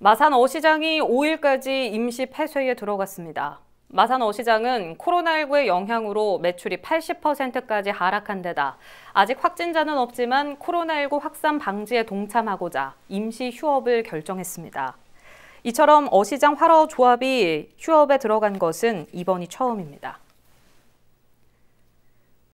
마산 어시장이 5일까지 임시 폐쇄에 들어갔습니다. 마산 어시장은 코로나19의 영향으로 매출이 80%까지 하락한 데다 아직 확진자는 없지만 코로나19 확산 방지에 동참하고자 임시 휴업을 결정했습니다. 이처럼 어시장 활어 조합이 휴업에 들어간 것은 이번이 처음입니다.